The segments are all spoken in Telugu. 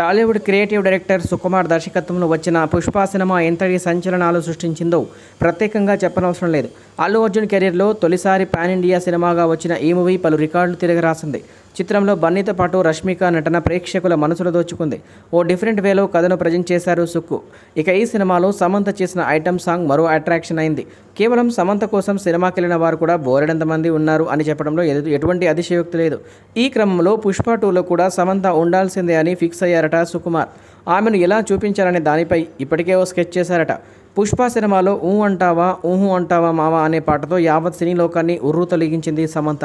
టాలీవుడ్ క్రియేటివ్ డైరెక్టర్ సుకుమార్ దర్శకత్వంలో వచ్చిన పుష్ప సినిమా ఎంతటి సంచలనాలు సృష్టించిందో ప్రత్యేకంగా చెప్పనవసరం లేదు అల్లు అర్జున్ కెరీర్లో తొలిసారి పాన్ ఇండియా సినిమాగా వచ్చిన ఈ మూవీ పలు రికార్డులు తిరగరాసింది చిత్రంలో బన్నీతో పాటు రష్మిక నటన ప్రేక్షకుల మనసులో దోచుకుంది ఓ డిఫరెంట్ వేలో కథను ప్రజెంట్ చేశారు సుక్కు ఇక ఈ సినిమాలో సమంత చేసిన ఐటమ్ సాంగ్ మరో అట్రాక్షన్ అయింది కేవలం సమంత కోసం సినిమాకి వెళ్ళిన వారు కూడా బోరెడంత మంది ఉన్నారు అని చెప్పడంలో ఎటువంటి అతిశయోక్తి లేదు ఈ క్రమంలో పుష్ప టూలో కూడా సమంత ఉండాల్సిందే అని ఫిక్స్ అయ్యారట సుకుమార్ ఆమెను ఎలా చూపించాలనే దానిపై ఇప్పటికే ఓ స్కెచ్ చేశారట పుష్ప సినిమాలో ఊ అంటావా ఊహు అంటావా మావా అనే పాటతో యావత్ సినీ లోకాన్ని ఉర్రు తొలగించింది సమంత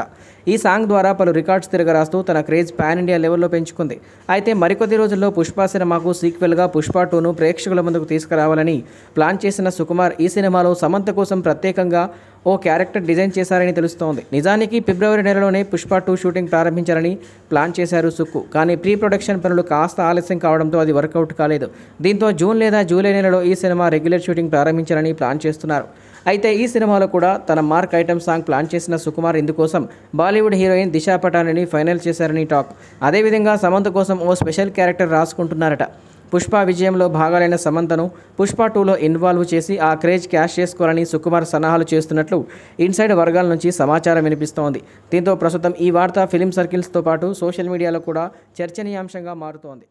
ఈ సాంగ్ ద్వారా పలు రికార్డ్స్ తిరగరాస్తూ తన క్రేజ్ పాన్ ఇండియా లెవెల్లో పెంచుకుంది అయితే మరికొద్ది రోజుల్లో పుష్ప సినిమాకు సీక్వెల్గా పుష్ప టూను ప్రేక్షకుల ముందుకు తీసుకురావాలని ప్లాన్ చేసిన సుకుమార్ ఈ సినిమాలో సమంత కోసం ప్రత్యేకంగా ఓ క్యారెక్టర్ డిజైన్ చేశారని తెలుస్తోంది నిజానికి ఫిబ్రవరి నెలలోనే పుష్ప టూ షూటింగ్ ప్రారంభించాలని ప్లాన్ చేశారు సుక్కు కానీ ప్రీ ప్రొడక్షన్ పనులు కాస్త ఆలస్యం కావడంతో అది వర్కౌట్ కాలేదు దీంతో జూన్ లేదా జూలై నెలలో ఈ సినిమా రెగ్యులర్ షూటింగ్ షూటింగ్ ప్రారంభించాలని ప్లాన్ చేస్తున్నారు అయితే ఈ సినిమాలో కూడా తన మార్క్ ఐటమ్ సాంగ్ ప్లాన్ చేసిన సుకుమార్ ఇందుకోసం బాలీవుడ్ హీరోయిన్ దిశా పటానిని ఫైనల్ చేశారని టాక్ అదేవిధంగా సమంత కోసం ఓ స్పెషల్ క్యారెక్టర్ రాసుకుంటున్నారట పుష్ప విజయంలో భాగాలైన సమంతను పుష్ప టూలో ఇన్వాల్వ్ చేసి ఆ క్రేజ్ క్యాష్ చేసుకోవాలని సుకుమార్ సన్నాహాలు చేస్తున్నట్లు ఇన్సైడ్ వర్గాల నుంచి సమాచారం వినిపిస్తోంది దీంతో ప్రస్తుతం ఈ వార్త ఫిలిం సర్కిల్స్తో పాటు సోషల్ మీడియాలో కూడా చర్చనీయాంశంగా మారుతోంది